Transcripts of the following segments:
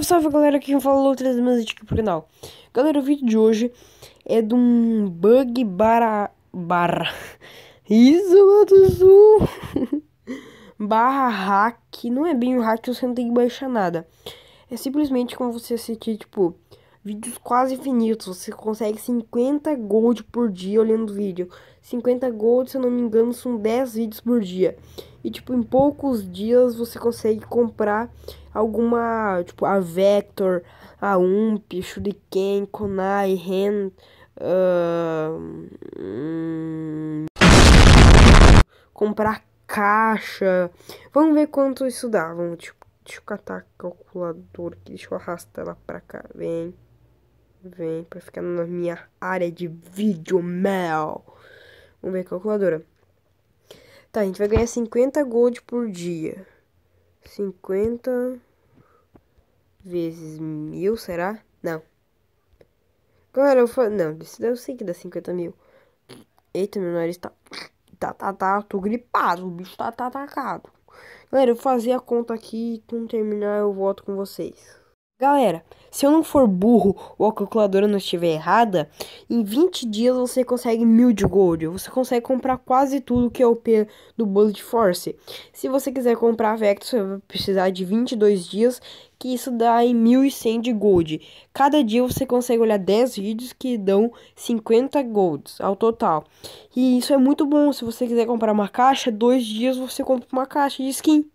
Salve, salve galera, aqui quem outra é outras minhas aqui pro canal. Galera, o vídeo de hoje é de um bug barra... barra... isola do Sul! barra hack, não é bem um hack, você não tem que baixar nada. É simplesmente como você assistir, tipo, vídeos quase infinitos. Você consegue 50 gold por dia olhando vídeo. 50 gold, se eu não me engano, são 10 vídeos por dia. E tipo, em poucos dias você consegue comprar alguma, tipo, a Vector, a Ump, Shuriken, Konai, Ren, uh, hum, comprar caixa. Vamos ver quanto isso dá. Vamos, tipo, deixa eu catar a calculadora aqui, deixa eu arrastar ela pra cá, vem. Vem pra ficar na minha área de vídeo, mel. Vamos ver a calculadora. Tá, a gente vai ganhar 50 gold por dia. 50 vezes mil, será? Não. Galera, eu falei... Não, isso eu sei que dá 50 mil. Eita, meu nariz tá... Tá, tá, tá. Tô gripado. O bicho tá, tá atacado. Galera, eu fazer a conta aqui. Quando terminar, eu volto com vocês. Galera, se eu não for burro ou a calculadora não estiver errada, em 20 dias você consegue mil de gold. Você consegue comprar quase tudo que é o P do Bullet Force. Se você quiser comprar a Vector, você vai precisar de 22 dias, que isso dá em 1.100 de gold. Cada dia você consegue olhar 10 vídeos que dão 50 golds ao total. E isso é muito bom. Se você quiser comprar uma caixa, dois dias você compra uma caixa de skin.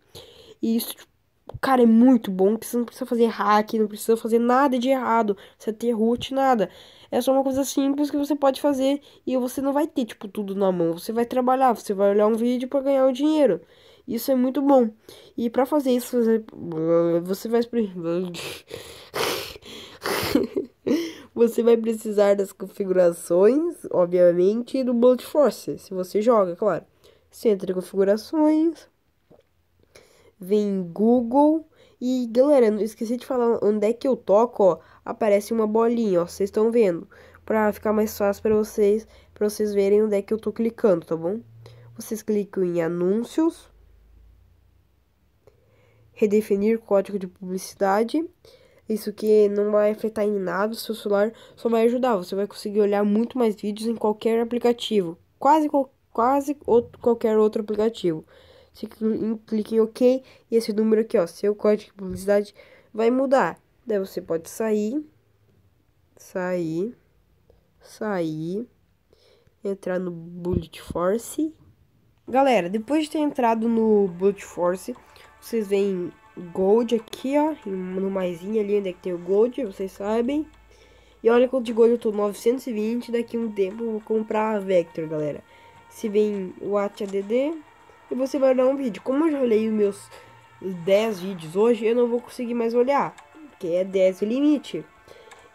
E isso, tipo, o cara é muito bom, você não precisa fazer hack, não precisa fazer nada de errado, você ter root, nada. É só uma coisa simples que você pode fazer e você não vai ter, tipo, tudo na mão. Você vai trabalhar, você vai olhar um vídeo para ganhar o dinheiro. Isso é muito bom. E para fazer isso, você vai... Você vai precisar das configurações, obviamente, do Blood Force, se você joga, claro. Você entra em configurações, vem Google. E galera, não esqueci de falar onde é que eu toco, ó. Aparece uma bolinha, ó. Vocês estão vendo? para ficar mais fácil para vocês, para vocês verem onde é que eu tô clicando, tá bom? Vocês clicam em anúncios. Redefinir código de publicidade. Isso que não vai afetar em nada o seu celular, só vai ajudar. Você vai conseguir olhar muito mais vídeos em qualquer aplicativo. Quase, quase outro, qualquer outro aplicativo. Você clica em OK e esse número aqui, ó, seu código de publicidade vai mudar. Daí você pode sair, sair, sair, entrar no Bullet Force. Galera, depois de ter entrado no Bullet Force, vocês veem Gold aqui, ó, no maisinho ali onde é que tem o Gold, vocês sabem. E olha quanto de gold eu tô, 920, daqui um tempo eu vou comprar a Vector, galera. Se vem o ATADD, e você vai olhar um vídeo. Como eu já olhei os meus 10 vídeos hoje, eu não vou conseguir mais olhar, porque é 10 o limite.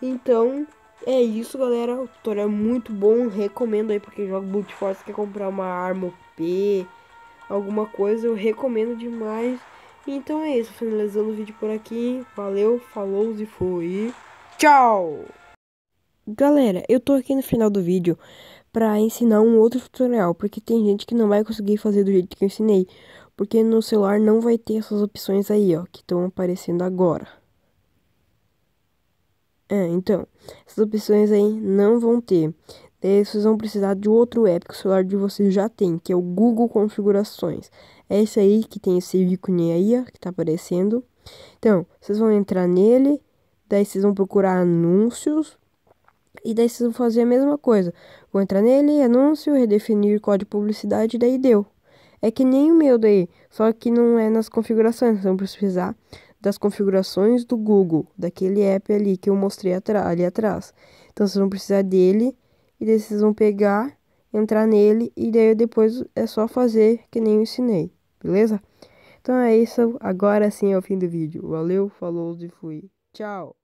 Então, é isso, galera. O tutorial é muito bom, recomendo aí para quem joga Boot Force, quer comprar uma arma OP, alguma coisa, eu recomendo demais. Então é isso, finalizando o vídeo por aqui. Valeu, falou e fui. Tchau! Galera, eu tô aqui no final do vídeo para ensinar um outro tutorial, porque tem gente que não vai conseguir fazer do jeito que eu ensinei, porque no celular não vai ter essas opções aí, ó, que estão aparecendo agora. É, então, essas opções aí não vão ter. Daí é, vocês vão precisar de outro app que o celular de vocês já tem, que é o Google Configurações. É esse aí que tem esse ícone aí, ó que tá aparecendo. Então, vocês vão entrar nele, daí vocês vão procurar anúncios, e daí vocês vão fazer a mesma coisa. Vou entrar nele, anúncio, redefinir código publicidade, daí deu. É que nem o meu daí, só que não é nas configurações, vão precisar das configurações do Google, daquele app ali que eu mostrei ali atrás. Então vocês vão precisar dele e daí vocês vão pegar, entrar nele e daí depois é só fazer que nem eu ensinei, beleza? Então é isso, agora sim é o fim do vídeo. Valeu, falou e fui. Tchau!